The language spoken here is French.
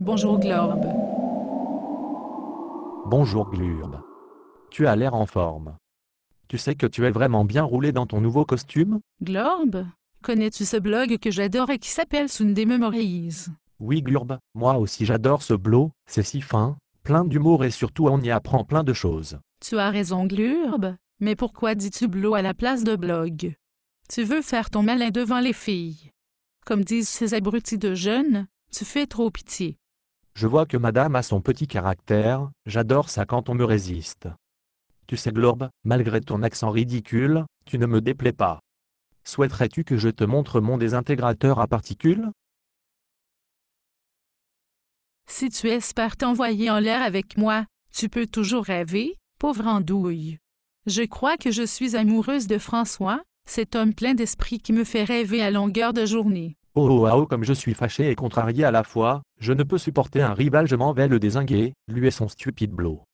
Bonjour Glorbe. Bonjour Glurbe. Tu as l'air en forme. Tu sais que tu es vraiment bien roulé dans ton nouveau costume Glorbe, connais-tu ce blog que j'adore et qui s'appelle Sunday Memories Oui Glurbe, moi aussi j'adore ce blog, c'est si fin, plein d'humour et surtout on y apprend plein de choses. Tu as raison Glurbe, mais pourquoi dis-tu blog à la place de blog Tu veux faire ton malin devant les filles. Comme disent ces abrutis de jeunes, tu fais trop pitié. Je vois que madame a son petit caractère, j'adore ça quand on me résiste. Tu sais Globe, malgré ton accent ridicule, tu ne me déplais pas. Souhaiterais-tu que je te montre mon désintégrateur à particules Si tu espères t'envoyer en l'air avec moi, tu peux toujours rêver, pauvre andouille. Je crois que je suis amoureuse de François, cet homme plein d'esprit qui me fait rêver à longueur de journée. Oh oh oh comme je suis fâchée et contrariée à la fois, je ne peux supporter un rival, je m'en vais le désinguer, lui et son stupide blow.